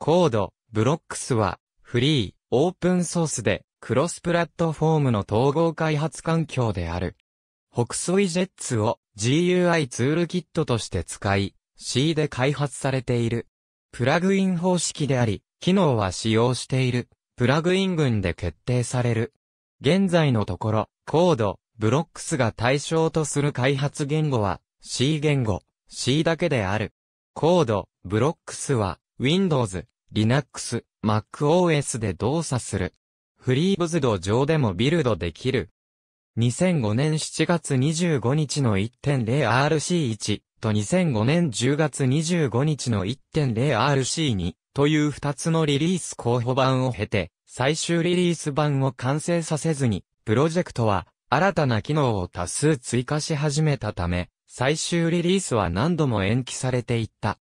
コード、ブロックスは、フリー、オープンソースで、クロスプラットフォームの統合開発環境である。北ソイジェッツを GUI ツールキットとして使い、C で開発されている。プラグイン方式であり、機能は使用している。プラグイン群で決定される。現在のところ、コード、ブロックスが対象とする開発言語は C 言語、C だけである。コード、ブロックスは Windows、Linux、MacOS で動作する。フリーブズド上でもビルドできる。2005年7月25日の 1.0RC1 と2005年10月25日の 1.0RC2 という2つのリリース候補版を経て、最終リリース版を完成させずに、プロジェクトは新たな機能を多数追加し始めたため、最終リリースは何度も延期されていった。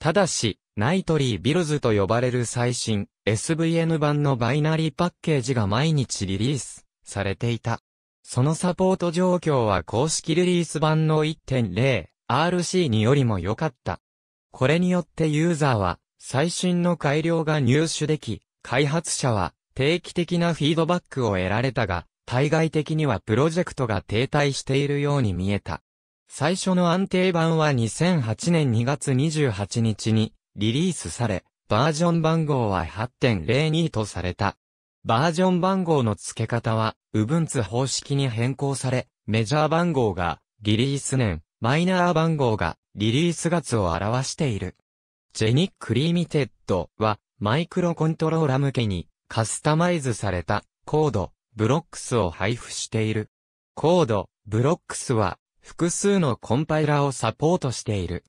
ただし、ナイトリービルズと呼ばれる最新 SVN 版のバイナリーパッケージが毎日リリースされていた。そのサポート状況は公式リリース版の1 0 r c によりも良かった。これによってユーザーは最新の改良が入手でき、開発者は定期的なフィードバックを得られたが、対外的にはプロジェクトが停滞しているように見えた。最初の安定版は2008年2月28日にリリースされ、バージョン番号は8.02とされた。バージョン番号の付け方は、Ubuntu 方式に変更され、メジャー番号がリリース年、マイナー番号がリリース月を表している。ジェニックリミテッドは、マイクロコントローラ向けにカスタマイズされたコード、ブロックスを配布している。コード、ブロックスは複数のコンパイラをサポートしている。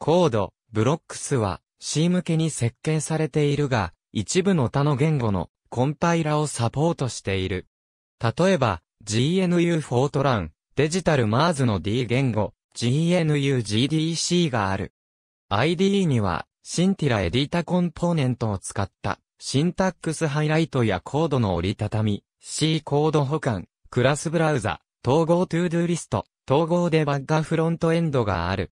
コード、ブロックスは C 向けに設計されているが、一部の他の言語のコンパイラをサポートしている。例えば、GNU フォートラン、デジタルマーズの D 言語、GNU GDC がある。IDE には、シンティラエディタコンポーネントを使った、シンタックスハイライトやコードの折りたたみ、C コード保管、クラスブラウザ、統合トゥードゥリスト、統合デバッガフロントエンドがある。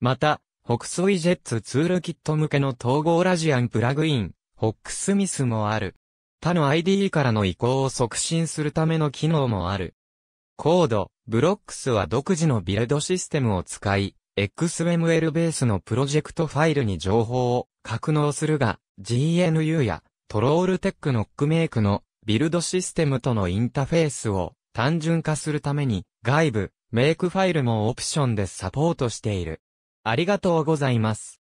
また、北スイジェッツツールキット向けの統合ラジアンプラグイン、ホックスミスもある。他の i d からの移行を促進するための機能もある。コード、ブロックスは独自のビルドシステムを使い、XML ベースのプロジェクトファイルに情報を格納するが、GNU やトロールテックノックメイクのビルドシステムとのインターフェースを単純化するために外部メイクファイルもオプションでサポートしている。ありがとうございます。